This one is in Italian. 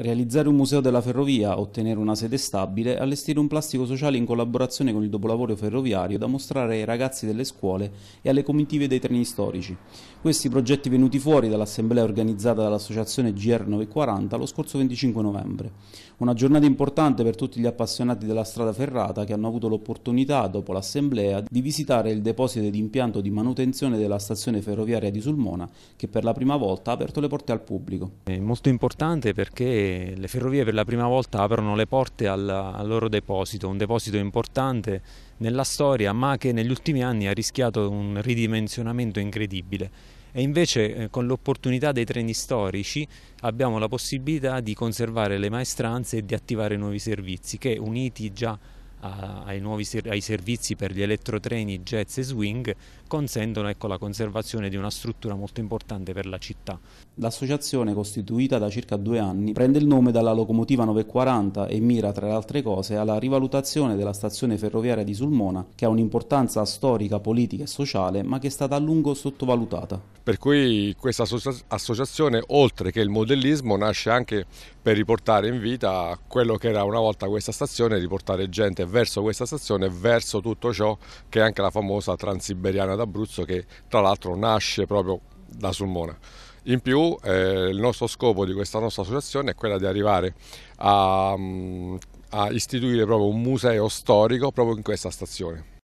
Realizzare un museo della ferrovia, ottenere una sede stabile, allestire un plastico sociale in collaborazione con il dopolavoro ferroviario da mostrare ai ragazzi delle scuole e alle comitive dei treni storici. Questi progetti venuti fuori dall'assemblea organizzata dall'associazione GR940 lo scorso 25 novembre. Una giornata importante per tutti gli appassionati della strada ferrata che hanno avuto l'opportunità, dopo l'assemblea, di visitare il deposito di impianto di manutenzione della stazione ferroviaria di Sulmona che per la prima volta ha aperto le porte al pubblico. È molto importante perché le ferrovie per la prima volta aprono le porte al, al, loro deposito, un deposito importante nella storia ma che negli ultimi anni ha rischiato un ridimensionamento incredibile e invece eh, con l'opportunità dei treni storici abbiamo la possibilità di conservare le maestranze e di attivare nuovi servizi che uniti già ai, nuovi, ai servizi per gli elettrotreni, jets e swing consentono ecco, la conservazione di una struttura molto importante per la città. L'associazione, costituita da circa due anni, prende il nome dalla locomotiva 940 e mira, tra le altre cose, alla rivalutazione della stazione ferroviaria di Sulmona, che ha un'importanza storica, politica e sociale, ma che è stata a lungo sottovalutata. Per cui questa associazione, oltre che il modellismo, nasce anche per riportare in vita quello che era una volta questa stazione, riportare gente verso questa stazione, verso tutto ciò che è anche la famosa Transiberiana d'Abruzzo che tra l'altro nasce proprio da Sulmona. In più eh, il nostro scopo di questa nostra associazione è quello di arrivare a, mm, a istituire proprio un museo storico proprio in questa stazione.